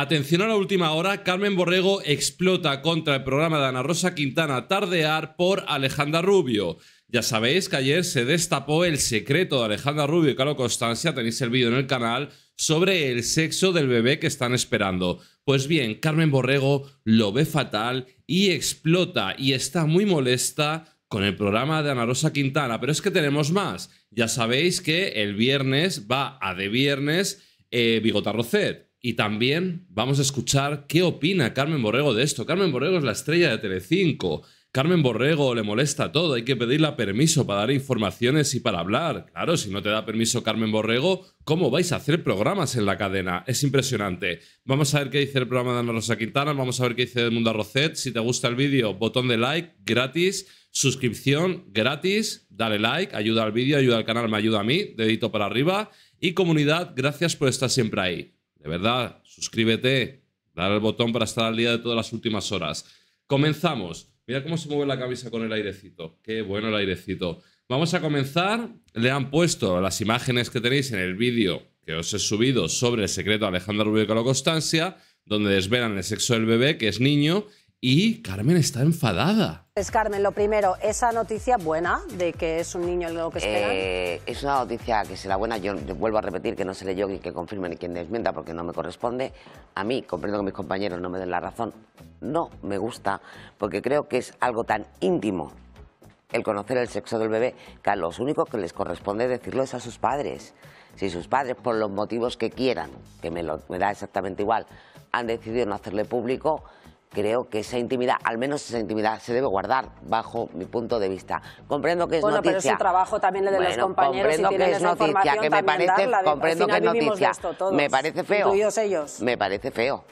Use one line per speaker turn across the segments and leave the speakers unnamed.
Atención a la última hora, Carmen Borrego explota contra el programa de Ana Rosa Quintana Tardear por Alejandra Rubio. Ya sabéis que ayer se destapó el secreto de Alejandra Rubio y Carlos Constancia, tenéis el vídeo en el canal, sobre el sexo del bebé que están esperando. Pues bien, Carmen Borrego lo ve fatal y explota y está muy molesta con el programa de Ana Rosa Quintana. Pero es que tenemos más. Ya sabéis que el viernes va a de viernes eh, y también vamos a escuchar qué opina Carmen Borrego de esto. Carmen Borrego es la estrella de Telecinco. Carmen Borrego le molesta todo, hay que pedirle permiso para dar informaciones y para hablar. Claro, si no te da permiso Carmen Borrego, ¿cómo vais a hacer programas en la cadena? Es impresionante. Vamos a ver qué dice el programa de Ana Rosa Quintana, vamos a ver qué dice mundo Roset. Si te gusta el vídeo, botón de like gratis, suscripción gratis, dale like, ayuda al vídeo, ayuda al canal, me ayuda a mí, dedito para arriba. Y comunidad, gracias por estar siempre ahí. De verdad, suscríbete, dale al botón para estar al día de todas las últimas horas. Comenzamos. Mira cómo se mueve la camisa con el airecito. Qué bueno el airecito. Vamos a comenzar. Le han puesto las imágenes que tenéis en el vídeo que os he subido sobre el secreto de Alejandro Rubio Constancia, donde desvelan el sexo del bebé, que es niño, y Carmen está enfadada.
Pues Carmen, lo primero, esa noticia buena de que es un niño lo que eh,
esperan. es una noticia que será buena. Yo, vuelvo a repetir que no se le yo y que confirme ni quien desmienta porque no me corresponde. A mí, comprendo que mis compañeros no me den la razón. No me gusta porque creo que es algo tan íntimo el conocer el sexo del bebé que a los únicos que les corresponde decirlo es a sus padres. Si sus padres, por los motivos que quieran, que me, lo, me da exactamente igual, han decidido no hacerle público, creo que esa intimidad, al menos esa intimidad, se debe guardar bajo mi punto de vista. Comprendo que es noticia. Bueno, pero es trabajo también de los compañeros. Comprendo tienen que es noticia, que me parece, comprendo que es noticia. me parece feo. Me parece feo.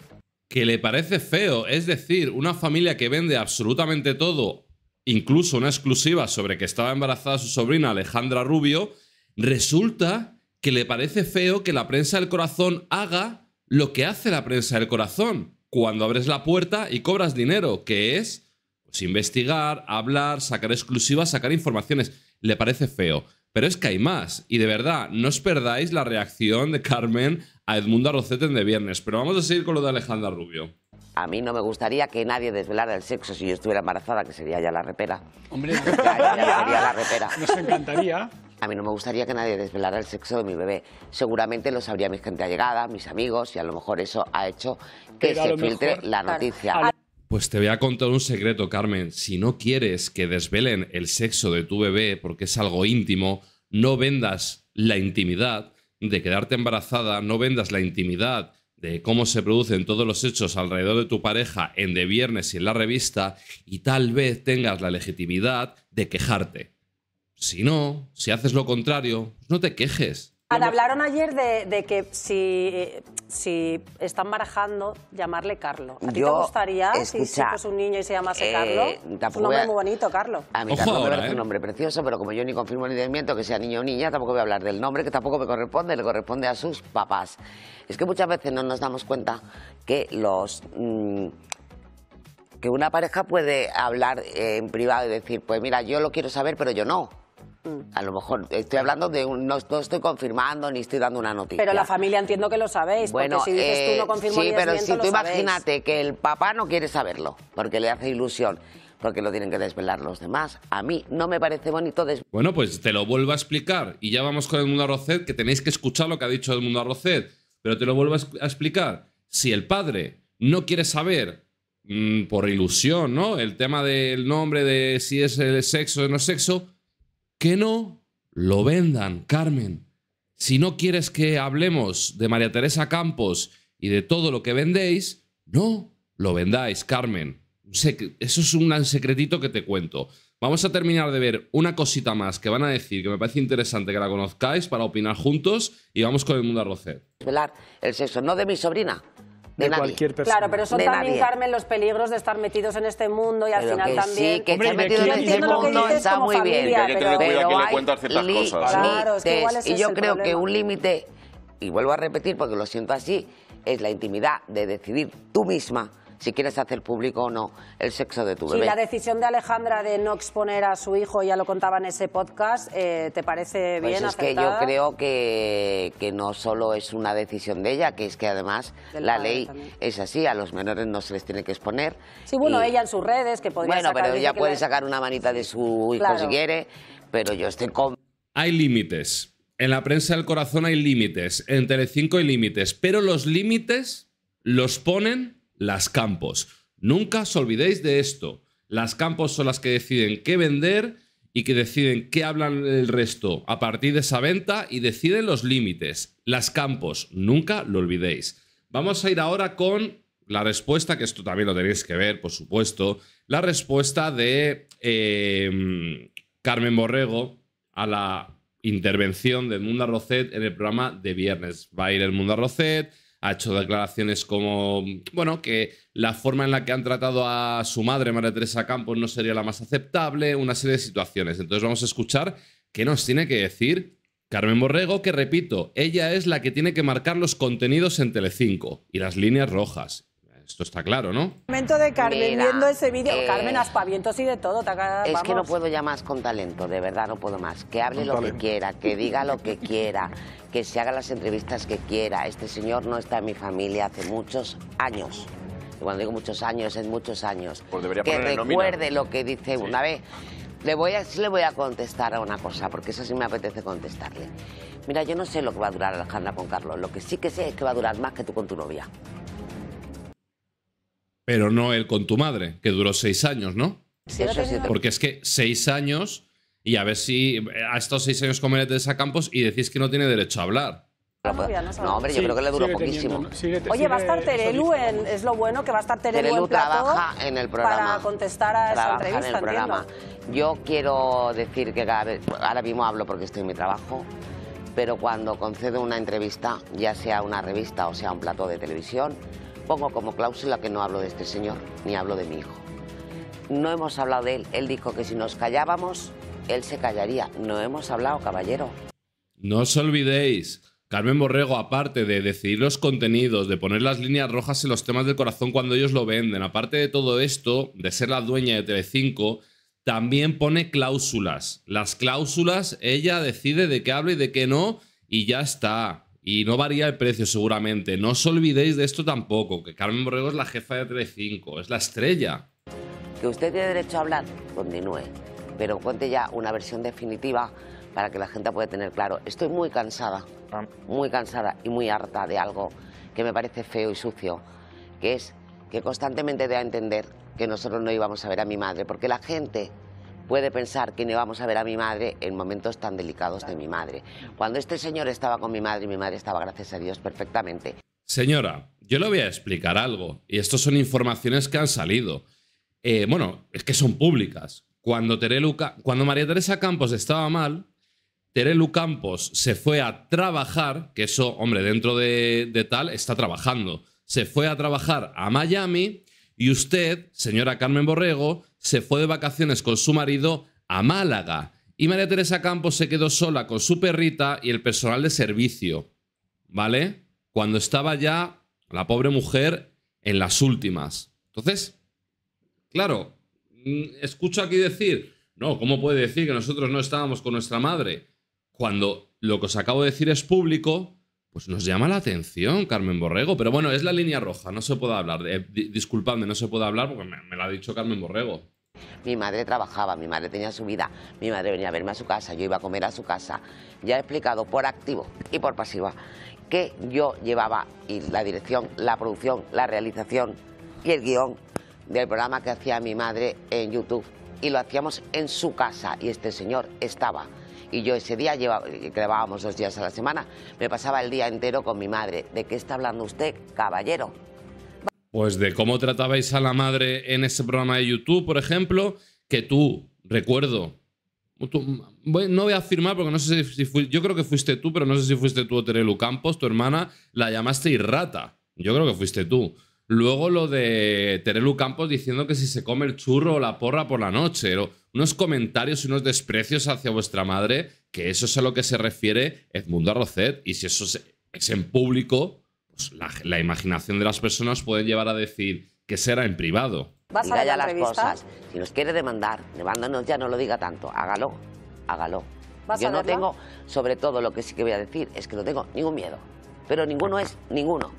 Que le parece feo, es decir, una familia que vende absolutamente todo, incluso una exclusiva sobre que estaba embarazada su sobrina Alejandra Rubio, resulta que le parece feo que la prensa del corazón haga lo que hace la prensa del corazón cuando abres la puerta y cobras dinero, que es pues, investigar, hablar, sacar exclusivas, sacar informaciones. Le parece feo. Pero es que hay más. Y de verdad, no os perdáis la reacción de Carmen a Edmundo Arrocete en de viernes. Pero vamos a seguir con lo de Alejandra
Rubio. A mí no me gustaría que nadie desvelara el sexo si yo estuviera embarazada, que sería ya la repera. Hombre, ya, ya sería la repera. Nos encantaría. A mí no me gustaría que nadie desvelara el sexo de mi bebé. Seguramente lo sabría mi gente allegada, mis amigos, y a lo mejor eso ha hecho que se filtre la noticia.
Pues te voy a contar un secreto, Carmen. Si no quieres que desvelen el sexo de tu bebé porque es algo íntimo, no vendas la intimidad de quedarte embarazada, no vendas la intimidad de cómo se producen todos los hechos alrededor de tu pareja en De Viernes y en la revista, y tal vez tengas la legitimidad de quejarte. Si no, si haces lo contrario, pues no te quejes.
hablaron ayer de, que si, si, están barajando, llamarle Carlos. ¿A ti te gustaría que si, fuese un niño y se llamase eh, Carlos? Es un nombre muy bonito, Carlos.
A mí me parece un nombre ¿eh? precioso, pero como yo ni confirmo ni desmiento que sea niño o niña, tampoco voy a hablar del nombre, que tampoco me corresponde, le corresponde a sus papás. Es que muchas veces no nos damos cuenta que los... Mm, que una pareja puede hablar eh, en privado y decir, pues mira, yo lo quiero saber, pero yo no. Mm. A lo mejor estoy hablando de un, no, estoy confirmando ni estoy dando una noticia. Pero la familia
entiendo que lo sabéis. Bueno, si dices tú no eh, confirmo sí, pero si tú imagínate
que el papá no quiere saberlo porque le hace ilusión. Porque lo tienen que desvelar los demás. A mí no me parece bonito desvelar.
Bueno, pues te lo vuelvo a explicar. Y ya vamos con el mundo Arrocet, que tenéis que escuchar lo que ha dicho el mundo Arrocet. Pero te lo vuelvo a explicar. Si el padre no quiere saber mm, por ilusión, ¿no? El tema del nombre, de si es el sexo o no sexo, que no lo vendan, Carmen. Si no quieres que hablemos de María Teresa Campos y de todo lo que vendéis, no lo vendáis, Carmen. Eso es un secretito que te cuento. Vamos a terminar de ver una cosita más que van a decir, que me parece interesante que la conozcáis para opinar juntos y vamos con el mundo a
Velar el sexo, no de mi sobrina, de, cualquier persona. Claro, pero son de también, Carmen,
los peligros de estar metidos en este mundo y al pero final que también. Sí, que Hombre, metido en este mundo está muy bien. Pero, que hay que ciertas cosas. y yo creo que un
límite, y vuelvo a repetir porque lo siento así, es la intimidad de decidir tú misma si quieres hacer público o no el sexo de tu bebé. Sí, la
decisión de Alejandra de no exponer a su hijo, ya lo contaba en ese podcast, eh, ¿te parece pues bien? Pues es que yo creo
que, no solo es una decisión de ella, que es que además la ley es así, a los menores no se les tiene que exponer. Sí,
bueno, ella en sus redes, que podría Bueno, pero ella puede
sacar una manita de su hijo si quiere, pero yo estoy con... Hay límites.
En la prensa del corazón hay límites, en Telecinco hay límites, pero los límites los ponen las campos. Nunca os olvidéis de esto. Las campos son las que deciden qué vender y que deciden qué hablan el resto a partir de esa venta y deciden los límites. Las campos, nunca lo olvidéis. Vamos a ir ahora con la respuesta, que esto también lo tenéis que ver, por supuesto, la respuesta de em, Carmen Borrego a la intervención de Mundo Rocet en el programa de viernes. Va a ir el Mundo Rocet ha hecho declaraciones como, bueno, que la forma en la que han tratado a su madre, María Teresa Campos, no sería la más aceptable, una serie de situaciones. Entonces vamos a escuchar qué nos tiene que decir Carmen Borrego, que repito, ella es la que tiene que marcar los contenidos en Telecinco y las líneas
rojas esto está claro, ¿no?
Momento de Carmen viendo ese vídeo. Eh, Carmen, aspavientos y de todo. es que no puedo
ya más con talento, de verdad no puedo más. Que hable lo que quiera, que diga lo que quiera, que se haga las entrevistas que quiera. Este señor no está en mi familia hace muchos años. Y cuando digo muchos años, es muchos años. Pues que recuerde lo que dice una vez. Le voy a, le voy a contestar a una cosa, porque eso sí me apetece contestarle. Mira, yo no sé lo que va a durar Alejandra con Carlos. Lo que sí que sé es que va a durar más que tú con tu novia
pero no él con tu madre, que duró seis años, ¿no? Porque es que seis años, y a ver si a estos seis años con de a Campos y decís que no tiene derecho a hablar. No, pues,
hombre, yo creo que le duró poquísimo. Oye, va a estar Terelu, en, es lo bueno que va a estar Terelu, en trabaja en el programa. Para contestar a esa entrevista,
Yo quiero decir que ahora mismo hablo porque estoy en mi trabajo, pero cuando concedo una entrevista, ya sea una revista o sea un plato de televisión, Pongo como cláusula que no hablo de este señor, ni hablo de mi hijo. No hemos hablado de él. Él dijo que si nos callábamos, él se callaría. No hemos hablado, caballero.
No os olvidéis. Carmen Borrego, aparte de decidir los contenidos, de poner las líneas rojas en los temas del corazón cuando ellos lo venden, aparte de todo esto, de ser la dueña de Telecinco, también pone cláusulas. Las cláusulas, ella decide de qué habla y de qué no, y ya está. Y no varía el precio seguramente. No os olvidéis de esto tampoco, que Carmen Borrego es la jefa de 35, es la estrella.
Que usted tiene derecho a hablar, continúe. Pero cuente ya una versión definitiva para que la gente pueda tener claro. Estoy muy cansada, ah. muy cansada y muy harta de algo que me parece feo y sucio, que es que constantemente dé a entender que nosotros no íbamos a ver a mi madre, porque la gente puede pensar que no vamos a ver a mi madre en momentos tan delicados de mi madre. Cuando este señor estaba con mi madre, y mi madre estaba, gracias a Dios, perfectamente.
Señora, yo le voy a explicar algo, y esto son informaciones que han salido. Eh, bueno, es que son públicas. Cuando, Terelu cuando María Teresa Campos estaba mal, Terelu Campos se fue a trabajar, que eso, hombre, dentro de, tal, está trabajando. Se fue a trabajar a Miami y usted, señora Carmen Borrego, se fue de vacaciones con su marido a Málaga y María Teresa Campos se quedó sola con su perrita y el personal de servicio, ¿vale? Cuando estaba ya la pobre mujer en las últimas. Entonces, claro, mm, escucho aquí decir, no, ¿cómo puede decir que nosotros no estábamos con nuestra madre? Cuando lo que os acabo de decir es público, pues nos llama la atención Carmen Borrego, pero bueno, es la línea roja, no se puede hablar. Eh, disculpadme, no se puede hablar porque me, la lo ha dicho Carmen Borrego.
Mi madre trabajaba, mi madre tenía su vida, mi madre venía a verme a su casa, yo iba a comer a su casa. Ya he explicado por activo y por pasiva que yo llevaba y la dirección, la producción, la realización y el guión del programa que hacía mi madre en YouTube. Y lo hacíamos en su casa y este señor estaba y yo ese día llevaba, grabábamos dos días a la semana, me pasaba el día entero con mi madre. ¿De qué está hablando usted, caballero?
Pues de cómo tratabais a la madre en ese programa de YouTube, por ejemplo, que tú, recuerdo, no voy a afirmar porque no sé si, fui, yo creo que fuiste tú, pero no sé si fuiste tú Terelu Campos, tu hermana, la llamaste irrata. Yo creo que fuiste tú. Luego lo de Terelu Campos diciendo que si se come el churro o la porra por la noche. Unos comentarios y unos desprecios hacia vuestra madre, que eso es a lo que se refiere Edmundo Arrocet. Y si eso es en público, pues la, imaginación de las personas puede llevar a decir que será en privado.
las cosas. Si nos quiere demandar, levándonos ya, no lo diga tanto. Hágalo, hágalo. Yo no tengo, sobre todo lo que sí que voy a decir, es que no tengo ningún miedo. Pero ninguno es ninguno.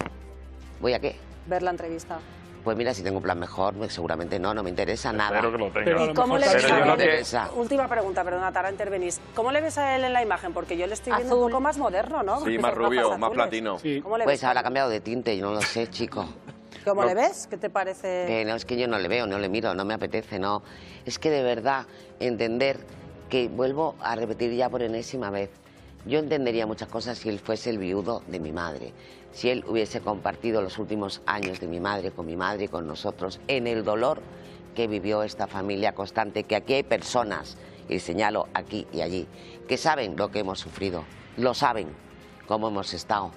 ¿Voy a qué?
ver la entrevista?
Pues mira, si tengo un plan mejor, pues seguramente no, no me interesa nada. Espero que lo tenga. ¿Y cómo le ves a él?
Última pregunta, perdona, Tara, intervenís. ¿Cómo le ves a él en la imagen? Porque yo le estoy viendo un poco más moderno, ¿no? Sí, más rubio, más platino.
pues ahora ha cambiado de tinte, yo no lo sé, chico.
¿Cómo le ves? ¿Qué te parece?
Eh, no, es que yo no le veo, no le miro, no me apetece, no. Es que de verdad, entender que vuelvo a repetir ya por enésima vez, yo entendería muchas cosas si él fuese el viudo de mi madre si él hubiese compartido los últimos años de mi madre con mi madre y con nosotros en el dolor que vivió esta familia constante, que aquí hay personas, y señalo aquí y allí, que saben lo que hemos sufrido, lo saben, cómo hemos estado.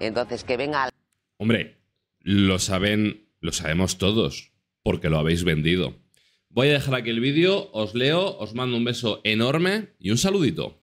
Entonces, que venga...
Hombre, lo saben, lo sabemos todos, porque lo habéis vendido. Voy a dejar aquí el vídeo, os leo, os mando un beso enorme y un saludito.